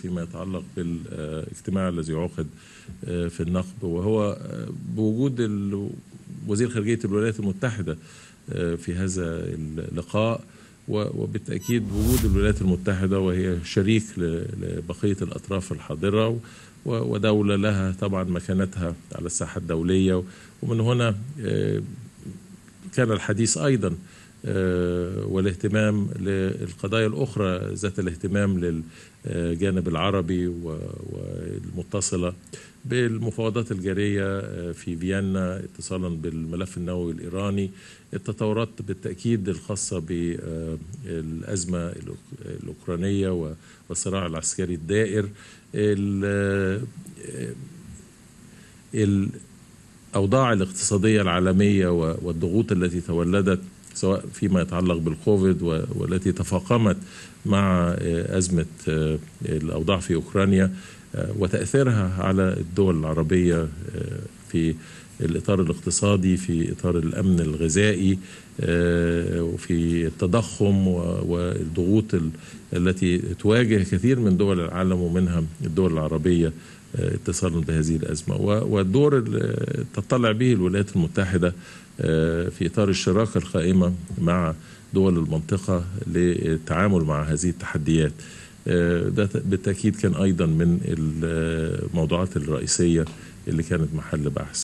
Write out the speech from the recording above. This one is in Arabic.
فيما يتعلق بالاجتماع الذي عقد آه، في النقب وهو آه، بوجود وزير خارجية الولايات المتحدة آه، في هذا اللقاء وبالتأكيد وجود الولايات المتحدة وهي شريك لبقية الأطراف الحاضرة ودولة لها طبعا مكانتها على الساحة الدولية ومن هنا كان الحديث أيضا آه، والاهتمام للقضايا الأخرى ذات الاهتمام للجانب العربي والمتصلة بالمفاوضات الجارية آه، في فيينا اتصالا بالملف النووي الإيراني التطورات بالتأكيد الخاصة بالأزمة الأوكرانية والصراع العسكري الدائر ال آه، الأوضاع الاقتصادية العالمية والضغوط التي تولدت سواء فيما يتعلق بالكوفيد والتي تفاقمت مع آه، أزمة آه، الأوضاع في أوكرانيا آه، وتأثيرها على الدول العربية في الاطار الاقتصادي في اطار الامن الغذائي آه، وفي التضخم والضغوط التي تواجه كثير من دول العالم ومنها الدول العربيه آه، اتصالا بهذه الازمه والدور اللي تطلع به الولايات المتحده آه، في اطار الشراكه القائمه مع دول المنطقه للتعامل مع هذه التحديات ده بالتاكيد كان ايضا من الموضوعات الرئيسيه اللي كانت محل بحث